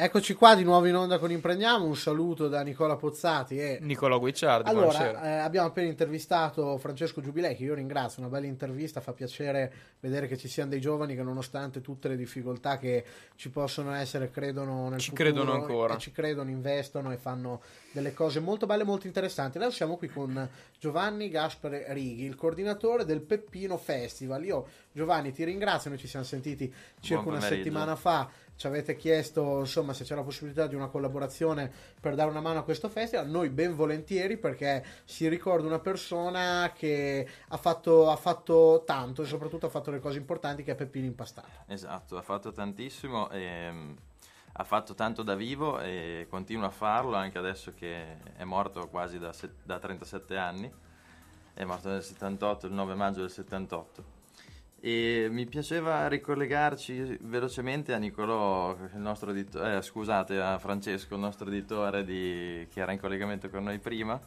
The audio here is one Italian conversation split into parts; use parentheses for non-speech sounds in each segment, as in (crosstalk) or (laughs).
Eccoci qua di nuovo in onda con Imprendiamo, un saluto da Nicola Pozzati e Nicola Guicciardi. Allora, eh, abbiamo appena intervistato Francesco Giubilei, che io ringrazio, una bella intervista, fa piacere vedere che ci siano dei giovani che nonostante tutte le difficoltà che ci possono essere, credono nel ci futuro, credono ancora. E ci credono, investono e fanno delle cose molto belle e molto interessanti. Adesso siamo qui con Giovanni Gaspare Righi, il coordinatore del Peppino Festival. Io Giovanni ti ringrazio, noi ci siamo sentiti circa una settimana fa ci avete chiesto insomma se c'è la possibilità di una collaborazione per dare una mano a questo festival noi ben volentieri perché si ricorda una persona che ha fatto, ha fatto tanto e soprattutto ha fatto le cose importanti che è Peppino Impastato esatto ha fatto tantissimo e mm, ha fatto tanto da vivo e continua a farlo anche adesso che è morto quasi da, da 37 anni è morto nel 78 il 9 maggio del 78 e mi piaceva ricollegarci velocemente a Nicolò, il nostro edito- eh, scusate, a Francesco, il nostro editore di, che era in collegamento con noi prima.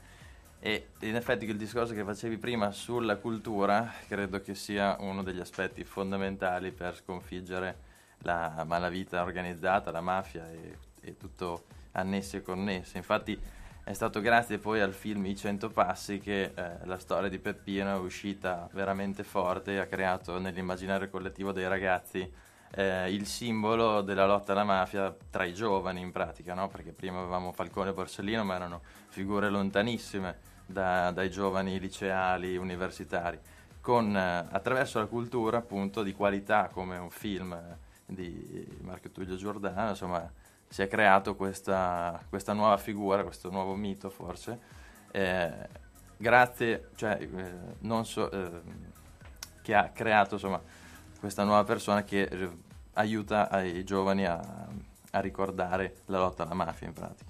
E in effetti il discorso che facevi prima sulla cultura credo che sia uno degli aspetti fondamentali per sconfiggere la malavita organizzata, la mafia e, e tutto annesso e connesso. Infatti è stato grazie poi al film I 100 passi che eh, la storia di Peppino è uscita veramente forte e ha creato nell'immaginario collettivo dei ragazzi eh, il simbolo della lotta alla mafia tra i giovani in pratica, no? perché prima avevamo Falcone e Borsellino ma erano figure lontanissime da, dai giovani liceali, universitari, con, eh, attraverso la cultura appunto di qualità come un film eh, di Marco Tullio Giordano, insomma si è creato questa, questa nuova figura, questo nuovo mito forse, eh, grazie, cioè, eh, non so, eh, che ha creato insomma, questa nuova persona che eh, aiuta i giovani a, a ricordare la lotta alla mafia in pratica.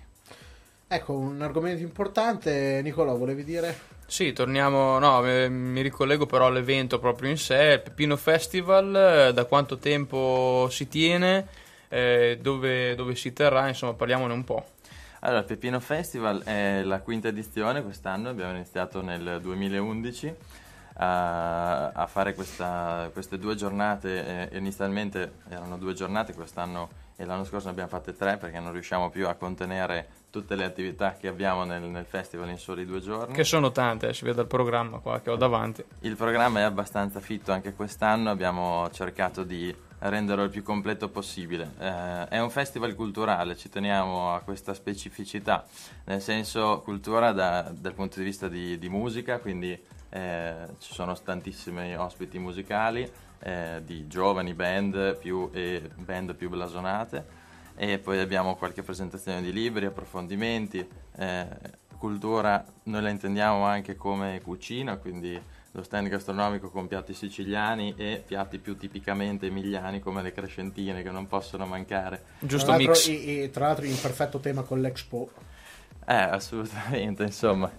Ecco, un argomento importante, Nicolò, volevi dire? Sì, torniamo, no, mi ricollego però all'evento proprio in sé, il Peppino Festival, eh, da quanto tempo si tiene? eh, dove, dove si terrà, insomma parliamone un po'. Allora, Peppino Festival è la quinta edizione quest'anno, abbiamo iniziato nel 2011 a, eh, a fare questa, queste due giornate, eh, inizialmente erano due giornate, quest'anno e l'anno scorso ne abbiamo fatte tre perché non riusciamo più a contenere tutte le attività che abbiamo nel, nel festival in soli due giorni. Che sono tante, eh, si vede dal programma qua che ho davanti. Il programma è abbastanza fitto anche quest'anno, abbiamo cercato di renderlo il più completo possibile. Eh, è un festival culturale, ci teniamo a questa specificità, nel senso cultura da, dal punto di vista di, di musica, quindi eh, ci sono tantissimi ospiti musicali eh, di giovani band più, e band più blasonate e poi abbiamo qualche presentazione di libri, approfondimenti. Eh, cultura noi la intendiamo anche come cucina, quindi lo stand gastronomico con piatti siciliani e piatti più tipicamente emiliani come le crescentine che non possono mancare. Giusto, tra mix. E, e, tra l'altro in perfetto tema con l'Expo. Eh, assolutamente, insomma.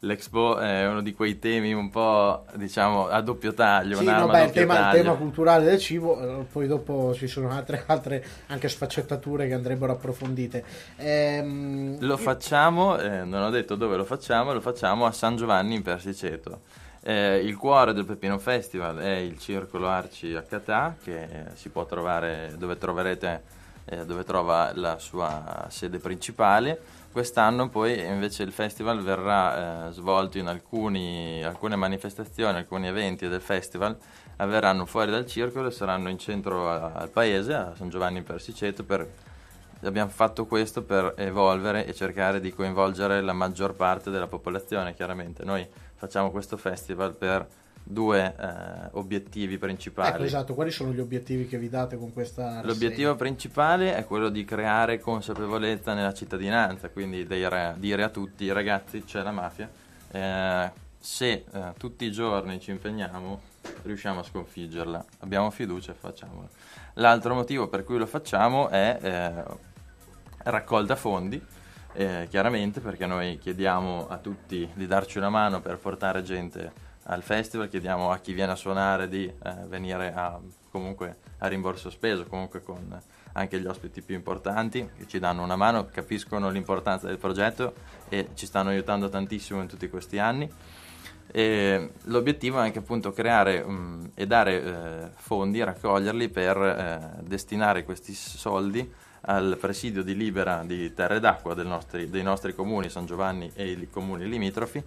L'Expo è uno di quei temi un po', diciamo, a doppio taglio. Sì, no, beh, il tema, il tema, culturale del cibo, eh, poi dopo ci sono altre, (laughs) altre anche sfaccettature che andrebbero approfondite. Ehm, lo io... facciamo, eh, non ho detto dove lo facciamo, lo facciamo a San Giovanni in Persiceto eh, il cuore del Peppino Festival è il Circolo Arci a Catà, che eh, si può trovare dove troverete eh, dove trova la sua sede principale. Quest'anno poi invece il festival verrà eh, svolto in alcuni, alcune manifestazioni, alcuni eventi del festival avverranno fuori dal circolo e saranno in centro a, al paese, a San Giovanni Persiceto. Per, abbiamo fatto questo per evolvere e cercare di coinvolgere la maggior parte della popolazione, chiaramente. Noi facciamo questo festival per due eh, obiettivi principali. Ecco, esatto, quali sono gli obiettivi che vi date con questa rassegna? L'obiettivo principale è quello di creare consapevolezza nella cittadinanza, quindi re- dire a tutti ragazzi c'è la mafia, eh, se eh, tutti i giorni ci impegniamo riusciamo a sconfiggerla, abbiamo fiducia e facciamolo. L'altro motivo per cui lo facciamo è eh, raccolta fondi eh, chiaramente perché noi chiediamo a tutti di darci una mano per portare gente al festival, chiediamo a chi viene a suonare di eh, venire a, comunque a rimborso speso, comunque con anche gli ospiti più importanti che ci danno una mano, capiscono l'importanza del progetto e ci stanno aiutando tantissimo in tutti questi anni. E l'obiettivo è anche appunto creare mh, e dare eh, fondi, raccoglierli per eh, destinare questi soldi al presidio di Libera di Terre d'Acqua nostri, dei nostri comuni San Giovanni e i comuni limitrofi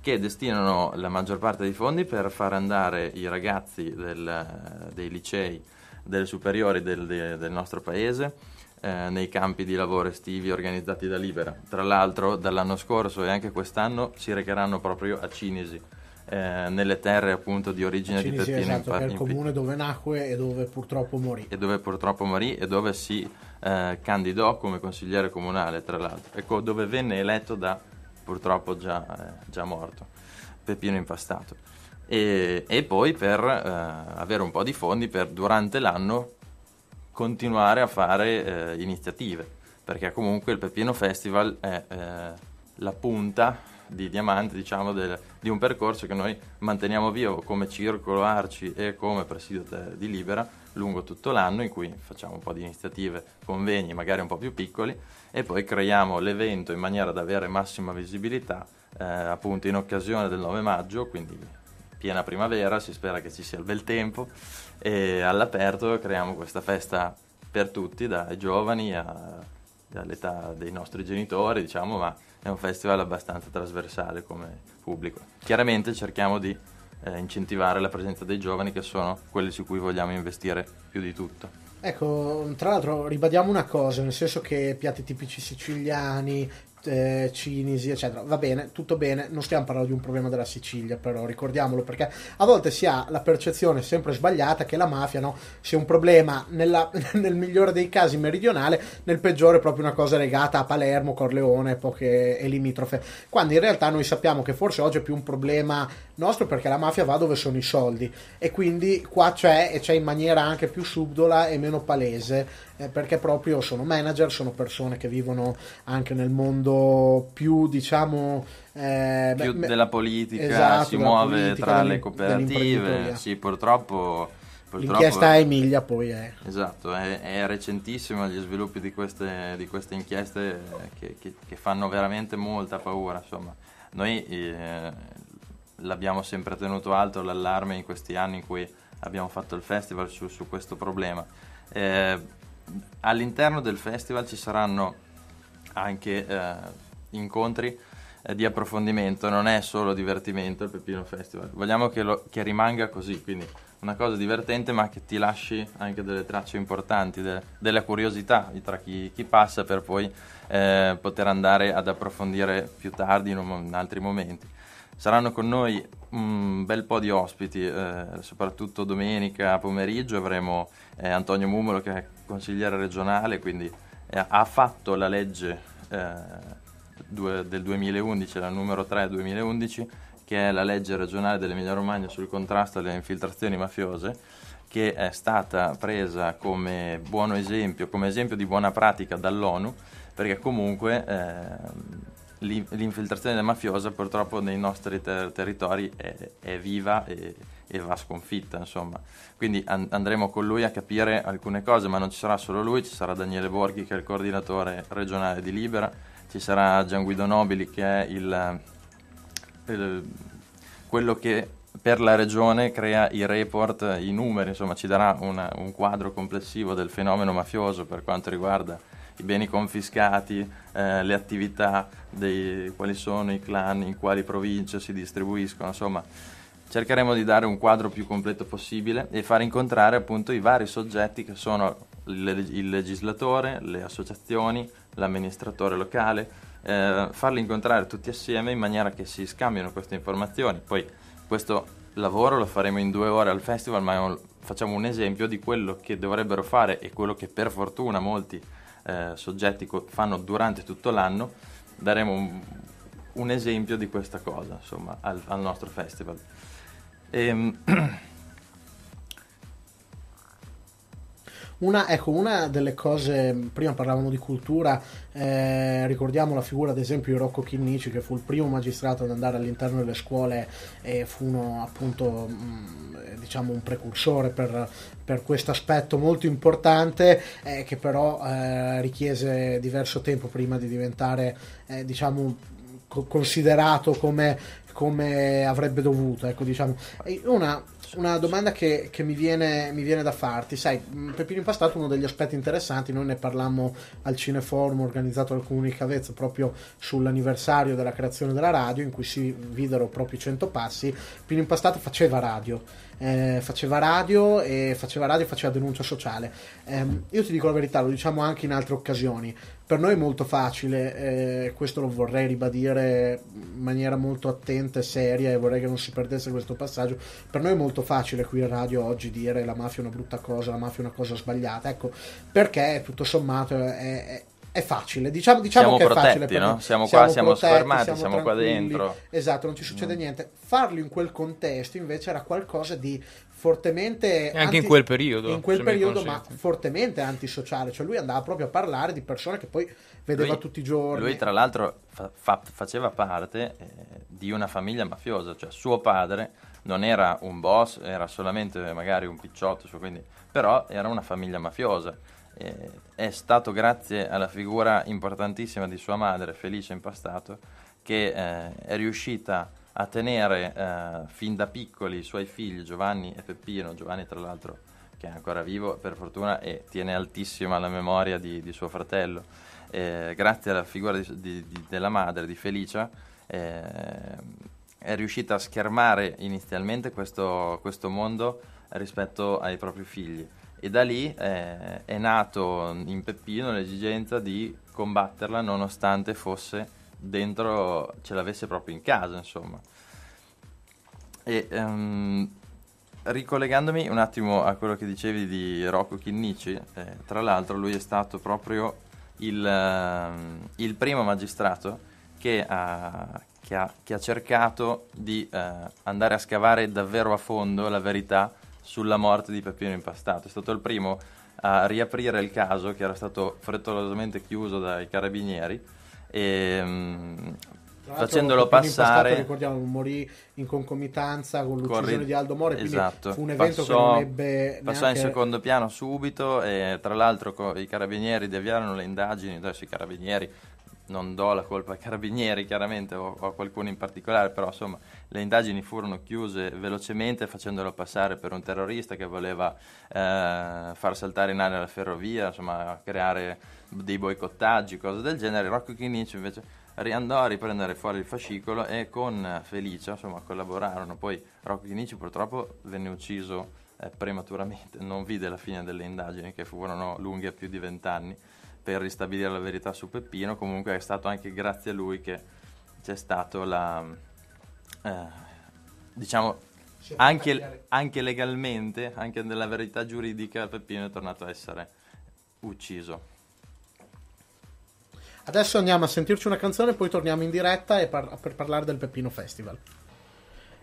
che destinano la maggior parte dei fondi per far andare i ragazzi del, dei licei, delle superiori del, del nostro paese eh, nei campi di lavoro estivi organizzati da Libera. Tra l'altro dall'anno scorso e anche quest'anno si recheranno proprio a Cinisi. Eh, nelle terre appunto di origine Cinisi, di Peppino esatto, in, che è il comune dove nacque e dove purtroppo morì e dove purtroppo morì e dove si eh, candidò come consigliere comunale, tra l'altro, ecco, dove venne eletto da purtroppo già, eh, già morto, Peppino Impastato. E, e poi per eh, avere un po' di fondi per durante l'anno continuare a fare eh, iniziative, perché comunque il Peppino Festival è eh, la punta di diamante diciamo, del, di un percorso che noi manteniamo vivo come circolo Arci e come presidio di Libera lungo tutto l'anno in cui facciamo un po' di iniziative, convegni magari un po' più piccoli e poi creiamo l'evento in maniera da avere massima visibilità eh, appunto in occasione del 9 maggio, quindi piena primavera, si spera che ci sia il bel tempo e all'aperto creiamo questa festa per tutti, dai giovani all'età dei nostri genitori, diciamo, ma è un festival abbastanza trasversale come pubblico. Chiaramente cerchiamo di eh, incentivare la presenza dei giovani che sono quelli su cui vogliamo investire più di tutto. Ecco, tra l'altro ribadiamo una cosa, nel senso che piatti tipici siciliani, eh, Cinisi, eccetera. Va bene, tutto bene, non stiamo parlando di un problema della Sicilia, però ricordiamolo perché a volte si ha la percezione sempre sbagliata che la mafia no, sia un problema nella, (laughs) nel migliore dei casi meridionale, nel peggiore proprio una cosa legata a Palermo, Corleone poche, e limitrofe, quando in realtà noi sappiamo che forse oggi è più un problema nostro perché la mafia va dove sono i soldi e quindi qua c'è e c'è in maniera anche più subdola e meno palese eh, perché proprio sono manager, sono persone che vivono anche nel mondo più, diciamo, eh, più della politica, esatto, si muove politica, tra le cooperative, sì, purtroppo... Purtroppo, L'inchiesta a Emilia poi è... Esatto, è, è recentissima gli sviluppi di queste, di queste inchieste che, che, che, fanno veramente molta paura. Insomma. Noi eh, l'abbiamo sempre tenuto alto l'allarme in questi anni in cui abbiamo fatto il festival su, su questo problema. Eh, all'interno del festival ci saranno anche eh, incontri eh, di approfondimento, non è solo divertimento il Peppino Festival, vogliamo che, lo, che, rimanga così, quindi una cosa divertente ma che ti lasci anche delle tracce importanti, de, della curiosità tra chi, chi passa per poi eh, poter andare ad approfondire più tardi in, un, in altri momenti. Saranno con noi un bel po' di ospiti, eh, soprattutto domenica pomeriggio avremo eh, Antonio Mumolo che è consigliere regionale, quindi eh, ha fatto la legge eh, due, del 2011, la numero 3 2011, che è la legge regionale dell'Emilia Romagna sul contrasto alle infiltrazioni mafiose, che è stata presa come buono esempio, come esempio di buona pratica dall'ONU, perché comunque eh, l'infiltrazione mafiosa purtroppo nei nostri ter- territori è, è viva e, e, va sconfitta, insomma. Quindi an- andremo con lui a capire alcune cose, ma non ci sarà solo lui, ci sarà Daniele Borghi che è il coordinatore regionale di Libera, ci sarà Gian Guido Nobili che è il, il, quello che per la regione crea i report, i numeri, insomma ci darà una, un quadro complessivo del fenomeno mafioso per quanto riguarda i beni confiscati, eh, le attività dei quali sono i clan, in quali province si distribuiscono, insomma cercheremo di dare un quadro più completo possibile e far incontrare appunto i vari soggetti che sono il, legislatore, le associazioni, l'amministratore locale, eh, farli incontrare tutti assieme in maniera che si scambiano queste informazioni. Poi questo lavoro lo faremo in due ore al festival, ma un, facciamo un esempio di quello che dovrebbero fare e quello che per fortuna molti eh, soggetti co- fanno durante tutto l'anno, daremo un, un esempio di questa cosa insomma, al, al nostro festival. Ehm... (clears throat) Una, ecco, una delle cose, prima parlavamo di cultura, eh, ricordiamo la figura ad esempio di Rocco Chinnici che fu il primo magistrato ad andare all'interno delle scuole e fu uno, appunto mm, diciamo un precursore per, per questo aspetto molto importante eh, che però eh, richiese diverso tempo prima di diventare eh, diciamo co- considerato come, come avrebbe dovuto ecco diciamo una una domanda che, che mi, viene, mi, viene, da farti. Sai, mm, Peppino Impastato uno degli aspetti interessanti. Noi ne parlammo al Cineforum organizzato dal Comune di Cavezzo proprio sull'anniversario della creazione della radio, in cui si videro proprio i 100 passi. Peppino Impastato faceva radio eh, faceva radio e faceva radio e faceva denuncia sociale. Eh, io ti dico la verità, lo diciamo anche in altre occasioni. Per noi è molto facile, eh, questo lo vorrei ribadire in maniera molto attenta e seria e vorrei che non si perdesse questo passaggio. Per noi è molto facile qui in radio oggi dire la mafia è una brutta cosa, la mafia è una cosa sbagliata. Ecco, perché tutto sommato è, è è facile, diciamo, diciamo che protetti, è facile. No? Siamo, siamo qua, siamo protetti, siamo, siamo qua dentro. Esatto, non ci succede mm. niente. Farlo in quel contesto invece era qualcosa di fortemente... anche anti... in quel periodo. In quel periodo, ma fortemente antisociale. Cioè lui andava proprio a parlare di persone che poi vedeva lui, tutti i giorni. Lui tra l'altro fa, fa, faceva parte eh, di una famiglia mafiosa, cioè suo padre non era un boss, era solamente magari un picciotto, cioè, quindi, però era una famiglia mafiosa eh, è stato grazie alla figura importantissima di sua madre, Felice Impastato, che eh, è riuscita a tenere eh, fin da piccoli i suoi figli Giovanni e Peppino, Giovanni tra l'altro che è ancora vivo per fortuna e tiene altissima la memoria di, di suo fratello, eh, grazie alla figura di, di, della madre di Felicia eh, è riuscita a schermare inizialmente questo, questo mondo rispetto ai propri figli e da lì eh, è nato in Peppino l'esigenza di combatterla nonostante fosse dentro, ce l'avesse proprio in casa, insomma. E um, ricollegandomi un attimo a quello che dicevi di Rocco Chinnici, eh, tra l'altro lui è stato proprio il, uh, il primo magistrato che ha, che ha, che ha cercato di uh, andare a scavare davvero a fondo la verità sulla morte di Peppino Impastato. È stato il primo a riaprire il caso che era stato frettolosamente chiuso dai carabinieri e mh, mm, facendolo passare ricordiamo morì in concomitanza con l'uccisione corri... di Aldo Moro esatto. fu un evento passò, che non ebbe passò in secondo piano subito e tra l'altro co- i carabinieri deviarono le indagini adesso i carabinieri non do la colpa ai carabinieri chiaramente o a qualcuno in particolare, però insomma le indagini furono chiuse velocemente facendolo passare per un terrorista che voleva eh, far saltare in aria la ferrovia, insomma creare dei boicottaggi, cose del genere. Rocco Chinnici invece riandò a riprendere fuori il fascicolo e con Felicia insomma collaborarono. Poi Rocco Chinnici purtroppo venne ucciso eh, prematuramente, non vide la fine delle indagini che furono lunghe più di vent'anni per ristabilire la verità su Peppino, comunque è stato anche grazie a lui che c'è stato la... Eh, diciamo anche, anche, legalmente, anche nella verità giuridica, Peppino è tornato a essere ucciso. Adesso andiamo a sentirci una canzone, poi torniamo in diretta par- per parlare del Peppino Festival.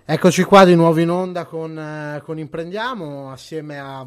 Eccoci qua di nuovo in onda con, eh, con Imprendiamo assieme a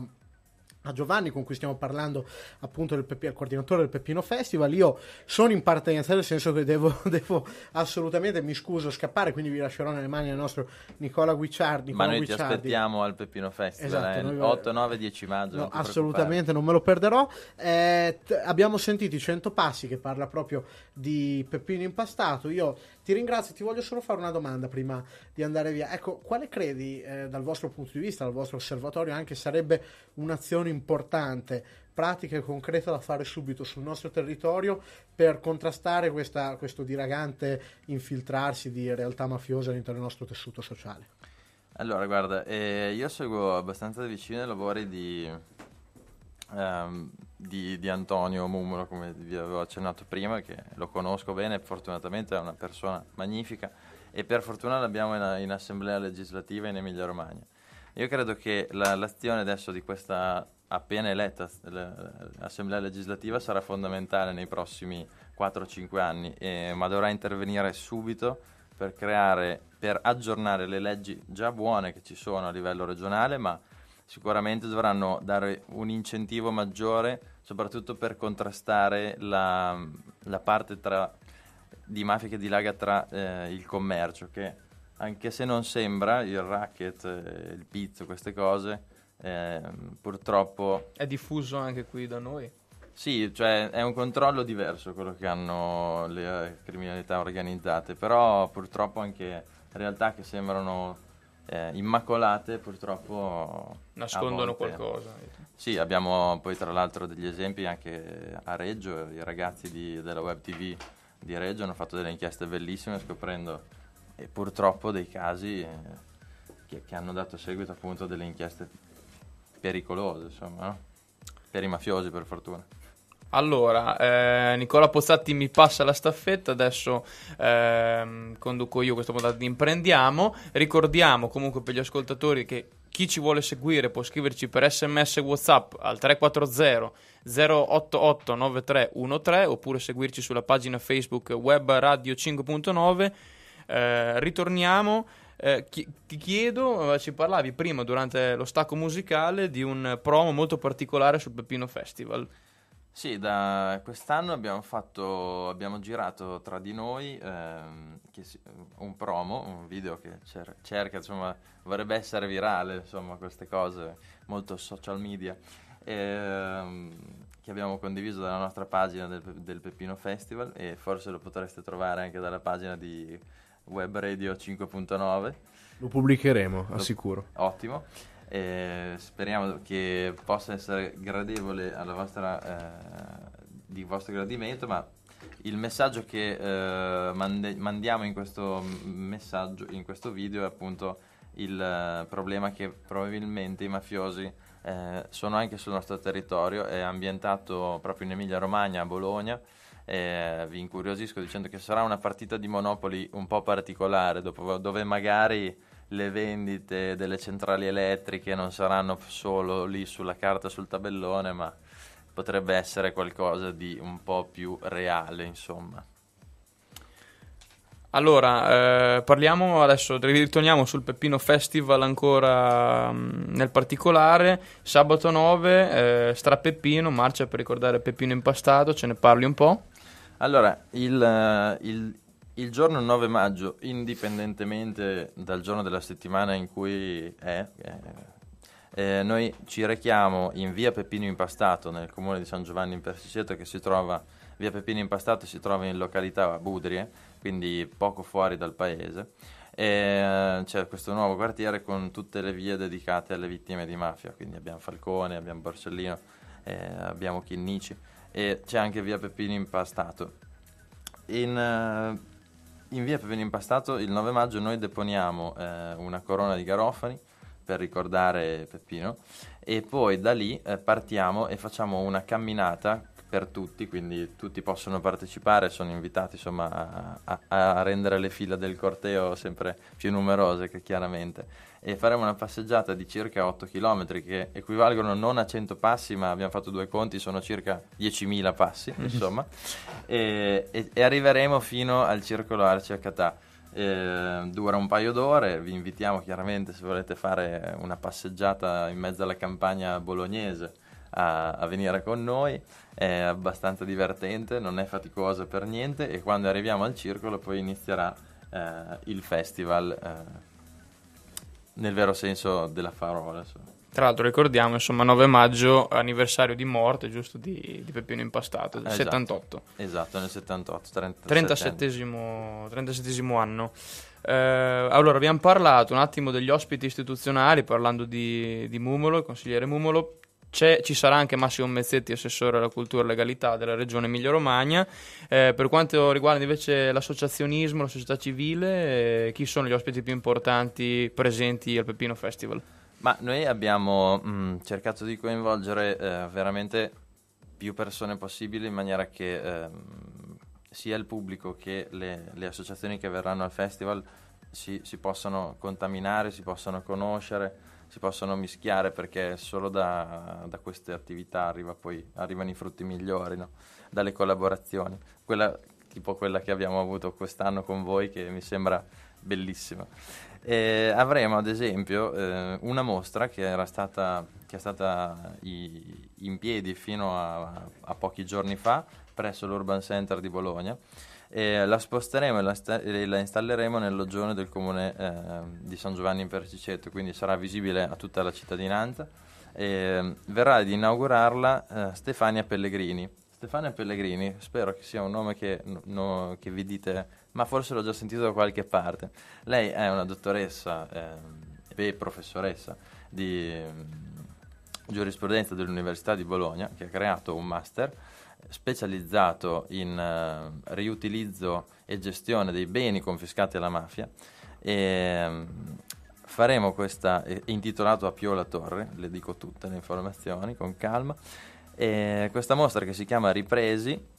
a Giovanni con cui stiamo parlando appunto del Pepe, coordinatore del Peppino Festival io sono in partenza nel senso che devo, (laughs) devo, assolutamente mi scuso scappare quindi vi lascerò nelle mani del nostro Nicola Guicciardi Nicola ma noi Guicciardi. ti aspettiamo al Peppino Festival esatto, eh, 8, 9, 10 maggio no, non assolutamente non me lo perderò eh, t- abbiamo sentito i 100 passi che parla proprio di Peppino Impastato io ti ringrazio, ti voglio solo fare una domanda prima di andare via. Ecco, quale credi eh, dal vostro punto di vista, dal vostro osservatorio, anche sarebbe un'azione importante, pratica e concreta da fare subito sul nostro territorio per contrastare questa, questo diragante infiltrarsi di realtà mafiosa all'interno del nostro tessuto sociale? Allora, guarda, eh, io seguo abbastanza da vicino i lavori di... Um, di, di Antonio Mumolo, come vi avevo accennato prima, che lo conosco bene, fortunatamente è una persona magnifica e per fortuna l'abbiamo in, in assemblea legislativa in Emilia Romagna. Io credo che la, l'azione adesso di questa appena eletta assemblea legislativa sarà fondamentale nei prossimi 4-5 anni, eh, ma dovrà intervenire subito per creare, per aggiornare le leggi già buone che ci sono a livello regionale, ma sicuramente dovranno dare un incentivo maggiore soprattutto per contrastare la, la parte tra, di mafia che dilaga tra eh, il commercio, che anche se non sembra il racket, eh, il pizzo, queste cose, eh, purtroppo... È diffuso anche qui da noi? Sì, cioè è un controllo diverso quello che hanno le eh, criminalità organizzate, però purtroppo anche realtà che sembrano eh, immacolate purtroppo... Nascondono qualcosa. Diciamo. Sì, abbiamo poi tra l'altro degli esempi anche a Reggio, i ragazzi di, della Web TV di Reggio hanno fatto delle inchieste bellissime scoprendo eh, purtroppo dei casi eh, che, che, hanno dato seguito appunto a delle inchieste pericolose, insomma, no? per i mafiosi per fortuna. Allora, eh, Nicola Pozzatti mi passa la staffetta, adesso eh, conduco io questo modato di Imprendiamo. Ricordiamo comunque per gli ascoltatori che chi ci vuole seguire può scriverci per sms WhatsApp al 340 088 9313 oppure seguirci sulla pagina Facebook Web Radio 5.9. Eh, ritorniamo. Eh, ti chiedo, eh, ci parlavi prima durante lo stacco musicale di un promo molto particolare sul Peppino Festival. Sì, da quest'anno abbiamo, fatto, abbiamo girato tra di noi ehm, si, un promo, un video che cer- cerca, insomma, vorrebbe essere virale, insomma, queste cose, molto social media, ehm, che abbiamo condiviso dalla nostra pagina del, del Peppino Festival e forse lo potreste trovare anche dalla pagina di Web Radio 5.9. Lo pubblicheremo, lo, assicuro. Ottimo. Eh, speriamo che possa essere gradevole alla vostra, eh, di vostro gradimento, ma il messaggio che eh, mande- mandiamo in questo, messaggio, in questo video è appunto il eh, problema che probabilmente i mafiosi eh, sono anche sul nostro territorio, è ambientato proprio in Emilia Romagna, a Bologna. Eh, vi incuriosisco dicendo che sarà una partita di Monopoli un po' particolare, dopo, dove magari le vendite delle centrali elettriche non saranno solo lì sulla carta, sul tabellone, ma potrebbe essere qualcosa di un po' più reale, insomma. Allora, eh, parliamo adesso, ritorniamo sul Peppino Festival ancora mh, mm, nel particolare. Sabato 9, eh, Stra Peppino, marcia per ricordare Peppino Impastato, ce ne parli un po'. Allora, il, eh, il, il giorno 9 maggio, indipendentemente dal giorno della settimana in cui è, eh, eh, noi ci rechiamo in via Peppino Impastato, nel comune di San Giovanni in Persiceto, che si trova, via Peppino Impastato si trova in località Budrie, quindi poco fuori dal paese. E eh, c'è questo nuovo quartiere con tutte le vie dedicate alle vittime di mafia, quindi abbiamo Falcone, abbiamo Borsellino, eh, abbiamo Chinnici e c'è anche via Peppino Impastato. In, uh, in via Pevene Impastato il 9 maggio noi deponiamo eh, una corona di garofani per ricordare Peppino e poi da lì eh, partiamo e facciamo una camminata per tutti, quindi tutti possono partecipare, sono invitati insomma, a, a, a rendere le fila del corteo sempre più numerose che chiaramente e faremo una passeggiata di circa 8 km che equivalgono non a 100 passi ma abbiamo fatto due conti sono circa 10.000 passi mm. insomma e, e, e, arriveremo fino al circolo Arci a Catà eh, dura un paio d'ore, vi invitiamo chiaramente se volete fare una passeggiata in mezzo alla campagna bolognese a, a, venire con noi, è abbastanza divertente, non è faticosa per niente e quando arriviamo al circolo poi inizierà eh, il festival. Eh, nel vero senso della parola. Insomma. Tra l'altro ricordiamo, insomma, 9 maggio, anniversario di morte, giusto, di, di Peppino Impastato, del esatto, 78. Esatto, nel 78, 37. 37esimo, anno. Eh, allora, abbiamo parlato un attimo degli ospiti istituzionali, parlando di, di Mumolo, il consigliere Mumolo, c'è, ci sarà anche Massimo Mezzetti, assessore alla cultura e legalità della regione Emilia-Romagna. Eh, per quanto riguarda invece l'associazionismo, la società civile, eh, chi sono gli ospiti più importanti presenti al Peppino Festival? Ma noi abbiamo mh, mm, cercato di coinvolgere eh, veramente più persone possibile in maniera che ehm, sia il pubblico che le, le, associazioni che verranno al festival si, si possano contaminare, si possano conoscere si possono mischiare perché solo da, da queste attività arriva poi, arrivano i frutti migliori, no? dalle collaborazioni. Quella, tipo quella che abbiamo avuto quest'anno con voi che mi sembra bellissima. Eh, avremo ad esempio eh, una mostra che, era stata, che è stata i, in piedi fino a, a pochi giorni fa presso l'Urban Center di Bologna e la sposteremo e la, sta- e la installeremo nell'oggione del comune eh, di San Giovanni in Persiceto, quindi sarà visibile a tutta la cittadinanza. E verrà ad inaugurarla eh, Stefania Pellegrini. Stefania Pellegrini, spero che sia un nome che, no, che, vi dite, ma forse l'ho già sentito da qualche parte. Lei è una dottoressa eh, e professoressa di mm, giurisprudenza dell'Università di Bologna che ha creato un master specializzato in uh, riutilizzo e gestione dei beni confiscati alla mafia. E, um, faremo questa, eh, intitolato a Piola Torre, le dico tutte le informazioni con calma, e questa mostra che si chiama Ripresi,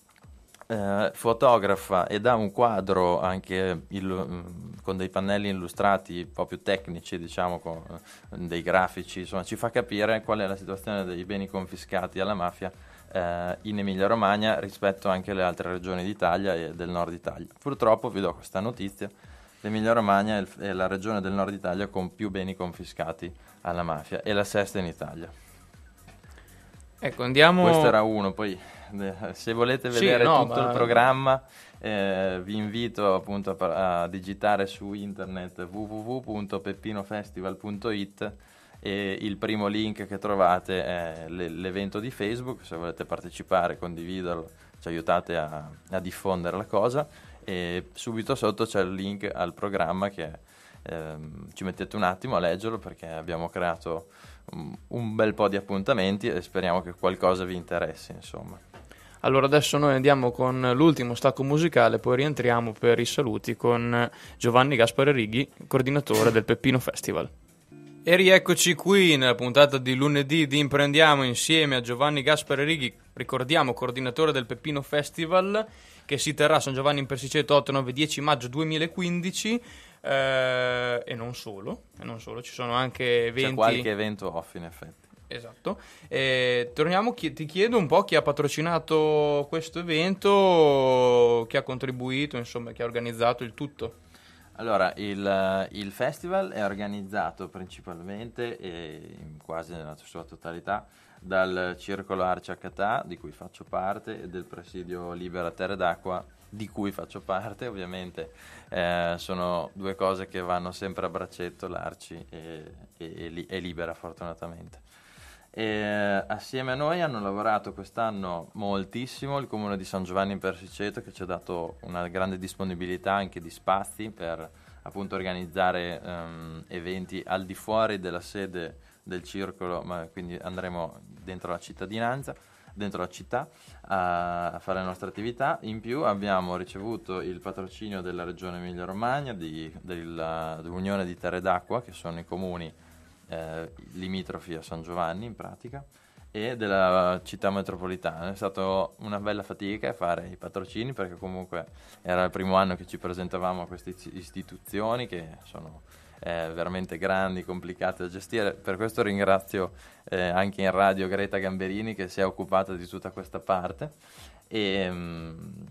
eh, fotografa e dà un quadro anche il, mm, con dei pannelli illustrati un po' più tecnici, diciamo, con eh, dei grafici, insomma ci fa capire qual è la situazione dei beni confiscati alla mafia eh, in Emilia-Romagna rispetto anche alle altre regioni d'Italia e del nord Italia. Purtroppo vi do questa notizia, l'Emilia-Romagna è la regione del nord Italia con più beni confiscati alla mafia e la sesta in Italia. Ecco, andiamo... Questo era uno, poi se volete vedere sì, no, tutto ma... il programma eh, vi invito appunto a, a digitare su internet www.peppinofestival.it e il primo link che trovate è l'evento di Facebook, se volete partecipare, condividerlo, ci aiutate a, a diffondere la cosa e subito sotto c'è il link al programma che Ehm, ci mettete un attimo a leggerlo perché abbiamo creato un bel po' di appuntamenti e speriamo che qualcosa vi interessi, insomma. Allora adesso noi andiamo con l'ultimo stacco musicale, poi rientriamo per i saluti con Giovanni Gaspare Righi, coordinatore del Peppino Festival. E rieccoci qui nella puntata di lunedì di Imprendiamo insieme a Giovanni Gaspare Righi, ricordiamo coordinatore del Peppino Festival che si terrà a San Giovanni in Persiceto 8, 9, 10 maggio 2015 eh, e, non solo, e non solo, ci sono anche eventi... C'è qualche evento off in effetti. Esatto. E torniamo, chi- ti chiedo un po' chi ha patrocinato questo evento, chi ha contribuito, insomma, chi ha organizzato il tutto. Allora, il, il, festival è organizzato principalmente e quasi nella sua totalità dal Circolo Arci Acatà, di cui faccio parte, e del Presidio Libera Terra d'Acqua, di cui faccio parte, ovviamente eh, sono due cose che vanno sempre a braccetto, l'Arci e, e, e Libera fortunatamente. E assieme a noi hanno lavorato quest'anno moltissimo il comune di San Giovanni in Persiceto che ci ha dato una grande disponibilità anche di spazi per appunto organizzare um, eventi al di fuori della sede del circolo, ma quindi andremo dentro la cittadinanza, dentro la città a fare le nostre attività. In più abbiamo ricevuto il patrocinio della Regione Emilia Romagna, dell'Unione di Terre d'Acqua, che sono i comuni eh, limitrofi a San Giovanni in pratica e della città metropolitana. È stata una bella fatica fare i patrocini perché comunque era il primo anno che ci presentavamo a queste istituzioni che sono eh, veramente grandi, complicate da gestire. Per questo ringrazio eh, anche in radio Greta Gamberini che si è occupata di tutta questa parte. E, mh, mm,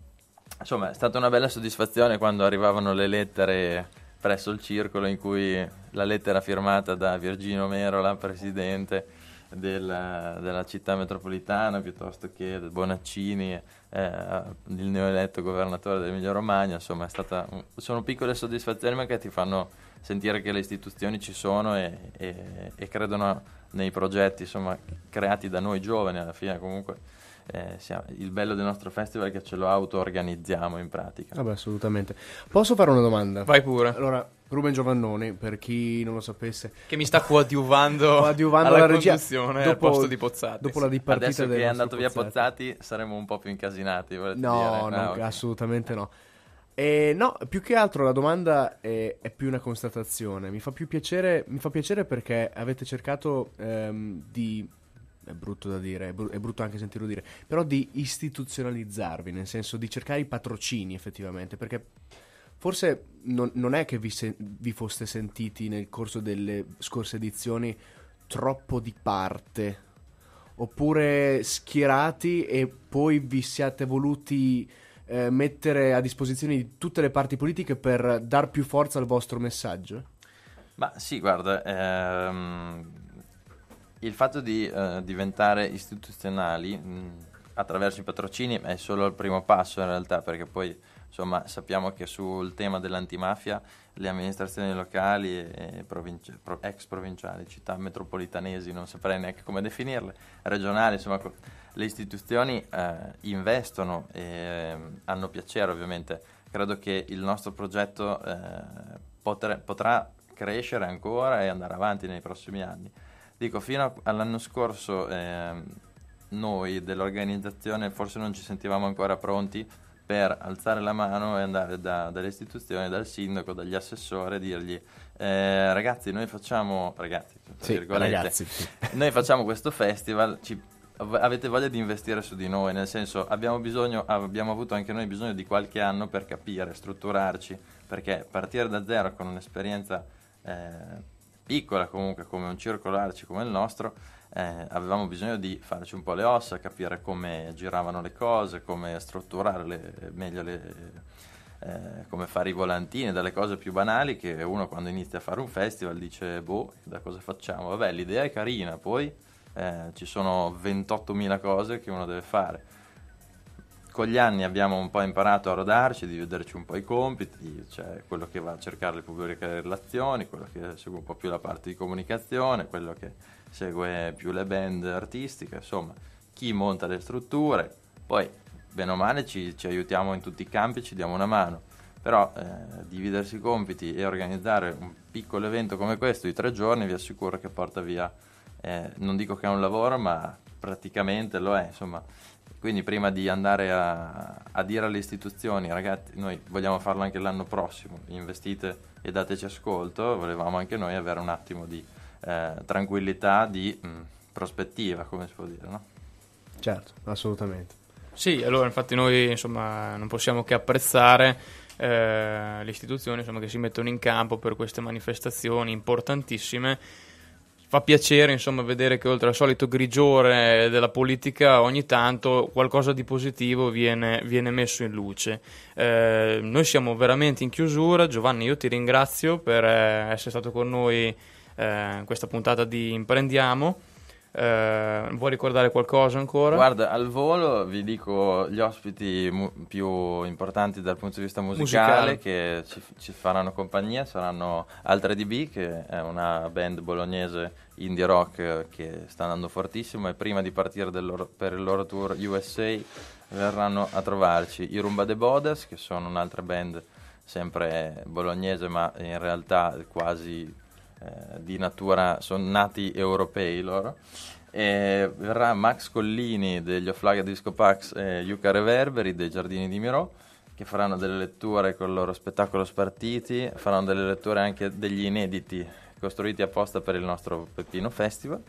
insomma è stata una bella soddisfazione quando arrivavano le lettere presso il circolo in cui la lettera firmata da Virginio Merola, presidente della, della città metropolitana, piuttosto che Bonaccini, eh, il neoeletto governatore dell'Emilia Romagna, insomma stata, sono piccole soddisfazioni ma che ti fanno sentire che le istituzioni ci sono e, e, e credono nei progetti insomma, creati da noi giovani alla fine comunque eh, il bello del nostro festival è che ce lo auto-organizziamo in pratica. Vabbè, assolutamente. Posso fare una domanda? Vai pure. Allora, Ruben Giovannoni, per chi non lo sapesse, che mi sta coadiuvando, coadiuvando alla, alla regia dopo, posto di Pozzati. Dopo la dipartita Adesso che è andato via Pozzati, Pozzati saremmo un po' più incasinati. No, no, no ah, okay. assolutamente no. Eh, no, più che altro la domanda è, è più una constatazione. Mi fa, più piacere, mi fa piacere perché avete cercato ehm, di è brutto da dire, è, br- è, brutto anche sentirlo dire, però di istituzionalizzarvi, nel senso di cercare i patrocini effettivamente, perché forse non, non è che vi, se- vi foste sentiti nel corso delle scorse edizioni troppo di parte, oppure schierati e poi vi siate voluti eh, mettere a disposizione di tutte le parti politiche per dar più forza al vostro messaggio? Ma sì, guarda, ehm, il fatto di eh, diventare istituzionali mh, attraverso i patrocini è solo il primo passo in realtà perché poi insomma sappiamo che sul tema dell'antimafia le amministrazioni locali e provinci- pro- ex provinciali, città metropolitanesi, non saprei neanche come definirle, regionali, insomma co- le istituzioni eh, investono e eh, hanno piacere ovviamente. Credo che il nostro progetto eh, potre- potrà crescere ancora e andare avanti nei prossimi anni. Dico, fino all'anno scorso eh, noi dell'organizzazione forse non ci sentivamo ancora pronti per alzare la mano e andare da, dalle istituzioni, dal sindaco, dagli assessori e dirgli eh, ragazzi noi facciamo ragazzi, sì, ragazzi sì. (laughs) noi facciamo questo festival ci, avete voglia di investire su di noi nel senso abbiamo bisogno abbiamo avuto anche noi bisogno di qualche anno per capire strutturarci perché partire da zero con un'esperienza eh, piccola comunque come un circolo arci come il nostro, eh, avevamo bisogno di farci un po' le ossa, capire come giravano le cose, come strutturare le, meglio le, eh, come fare i volantini, dalle cose più banali che uno quando inizia a fare un festival dice boh, da cosa facciamo? Vabbè, l'idea è carina, poi eh, ci sono 28.000 cose che uno deve fare con gli anni abbiamo un po' imparato a rodarci, a dividerci un po' i compiti, cioè quello che va a cercare le pubbliche relazioni, quello che segue un po' più la parte di comunicazione, quello che segue più le band artistiche, insomma, chi monta le strutture, poi bene o male ci, ci aiutiamo in tutti i campi, e ci diamo una mano, però eh, dividersi i compiti e organizzare un piccolo evento come questo di tre giorni vi assicuro che porta via, eh, non dico che è un lavoro, ma praticamente lo è, insomma quindi prima di andare a, a, dire alle istituzioni, ragazzi, noi vogliamo farlo anche l'anno prossimo, investite e dateci ascolto, volevamo anche noi avere un attimo di eh, tranquillità, di mh, mm, prospettiva, come si può dire, no? Certo, assolutamente. Sì, allora infatti noi insomma, non possiamo che apprezzare eh, le istituzioni insomma, che si mettono in campo per queste manifestazioni importantissime fa piacere insomma, vedere che oltre al solito grigiore della politica ogni tanto qualcosa di positivo viene, viene messo in luce. Eh, noi siamo veramente in chiusura, Giovanni io ti ringrazio per eh, essere stato con noi eh, in questa puntata di Imprendiamo. Eh, vuoi ricordare qualcosa ancora? Guarda, al volo vi dico gli ospiti mu- più importanti dal punto di vista musicale, musicale. che ci, ci, faranno compagnia saranno Altra DB, che è una band bolognese indie rock che sta andando fortissimo e prima di partire per il loro tour USA verranno a trovarci i Rumba de Bodas, che sono un'altra band sempre bolognese ma in realtà quasi eh, di natura, sono nati europei loro. E verrà Max Collini degli Offlaga Disco Pax e Yuka Reverberi dei Giardini di Miro che faranno delle letture con il loro spettacolo Spartiti, faranno delle letture anche degli inediti costruiti apposta per il nostro Peppino Festival.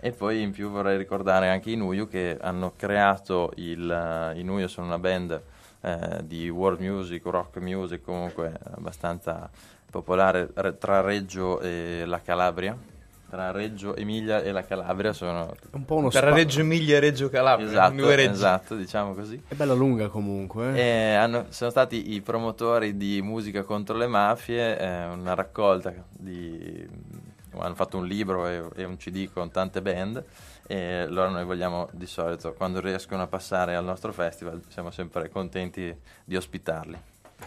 E poi in più vorrei ricordare anche i Nuyu che hanno creato il... Eh, I Nuyu sono una band eh, di world music, rock music, comunque abbastanza popolare tra Reggio e la Calabria. Tra Reggio Emilia e la Calabria sono un po' uno tra spa- Reggio Emilia e Reggio Calabria, esatto, esatto diciamo così. È bella lunga comunque. Eh. eh, hanno, sono stati i promotori di Musica contro le mafie, eh, una raccolta di hanno fatto un libro e, e, un CD con tante band e loro noi vogliamo di solito quando riescono a passare al nostro festival siamo sempre contenti di ospitarli.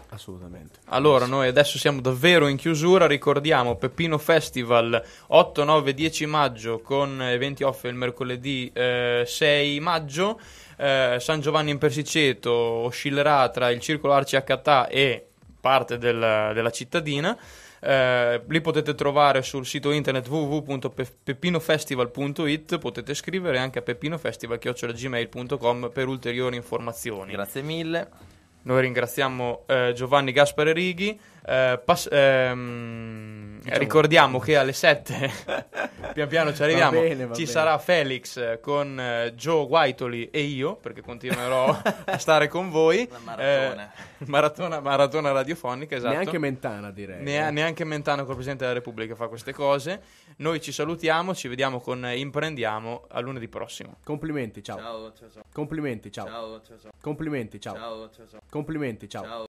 Assolutamente. Allora, noi adesso siamo davvero in chiusura, ricordiamo Peppino Festival 8, 9, 10 maggio con eventi off il mercoledì eh, 6 maggio, eh, San Giovanni in Persiceto oscillerà tra il circolo Arci Acatà e parte del, della cittadina. Eh, li potete trovare sul sito internet www.peppinofestival.it potete scrivere anche a peppinofestival.gmail.com per ulteriori informazioni grazie mille noi ringraziamo eh, Giovanni Gaspare Righi. Eh, pass- ehm, diciamo. Ricordiamo che alle 7 (laughs) pian piano ci arriviamo. Va bene, va ci bene. sarà Felix eh, con eh, Joe Guaitoli e io, perché continuerò a stare con voi. Maratona. Eh, maratona. maratona. radiofonica, esatto. Neanche Mentana, direi. Ne- neanche Mentana col Presidente della Repubblica fa queste cose. Noi ci salutiamo, ci vediamo con Imprendiamo a lunedì prossimo. Complimenti, ciao. ciao, ciao, ciao. Complimenti, ciao. Complimenti, ciao. Complimenti, ciao.